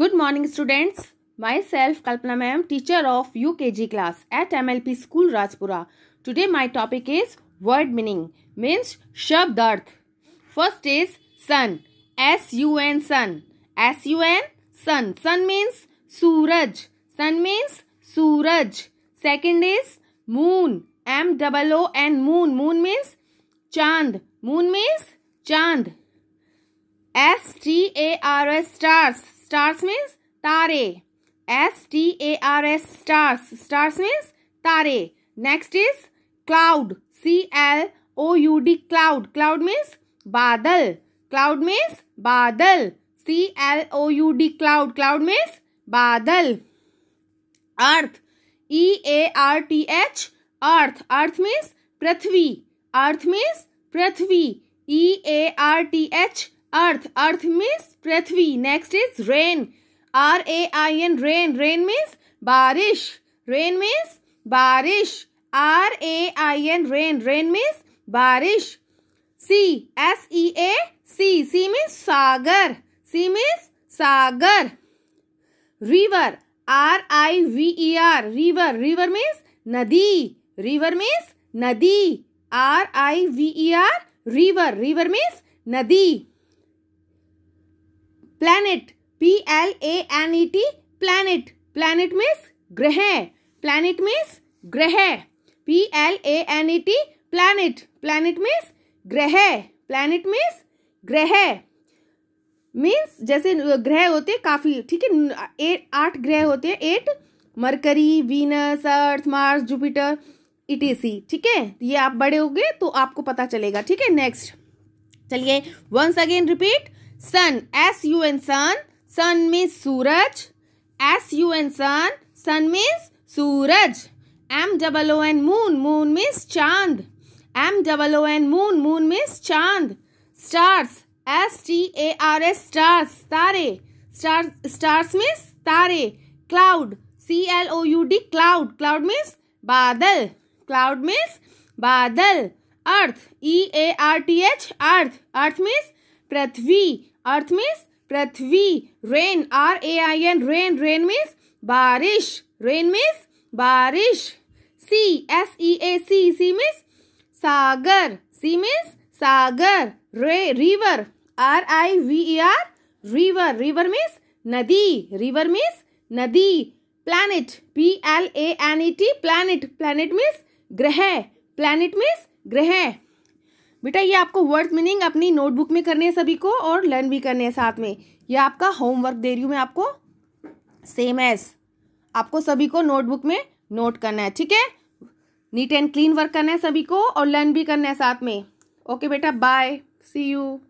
Good morning students. Myself Kalpana ma'am teacher of UKG class at MLP school Rajpura. Today my topic is word meaning means shabdarth. First is sun. S U N sun. S U N sun. Sun means suraj. Sun means suraj. Second is moon. M moon. Moon means chand. Moon means chand. S T A R stars means तारे S T A R S stars stars means तारे next is cloud C L O U D cloud cloud means बादल cloud means बादल C L O U D cloud cloud means बादल earth E A R T H earth earth means पृथ्वी earth means पृथ्वी E A R T H earth earth means पृथ्वी next is rain R A I N rain rain means बारिश rain means बारिश R A I N rain rain means बारिश sea S E A sea sea means सागर sea means सागर river R I V E R river river means नदी river means नदी R I V E R river river means नदी planet P L A N E T planet planet means ग्रह planet means ग्रह P L A N E T planet planet means ग्रह planet means ग्रह means जैसे ग्रह होते हैं काफ़ी ठीक है एट आठ ग्रह होते हैं eight Mercury Venus Earth Mars Jupiter etc ठीक है ये आप बड़े हो गए तो आपको पता चलेगा ठीक है नेक्स्ट चलिए once again repeat sun S U N sun sun means सूरज S U N sun sun means सूरज M double O N moon moon means चांद M double O N moon moon means चांद stars S T A R S stars तारे star stars means तारे cloud C L O U D cloud cloud means बादल cloud means बादल earth E A R T H earth earth means पृथ्वी earth means पृथ्वी rain R A I N rain rain means बारिश rain means बारिश sea S E A sea sea means सागर sea means सागर रे river R I V E R river river means नदी river means नदी planet P L A N E T planet planet means ग्रह planet means ग्रह बेटा ये आपको वर्ड मीनिंग अपनी नोटबुक में करने हैं सभी को और लर्न भी करने हैं साथ में ये आपका होमवर्क दे रही हूँ मैं आपको सेम एज आपको सभी को नोटबुक में नोट करना है ठीक है नीट एंड क्लीन वर्क करना है सभी को और लर्न भी करना है साथ में ओके बेटा बाय सी यू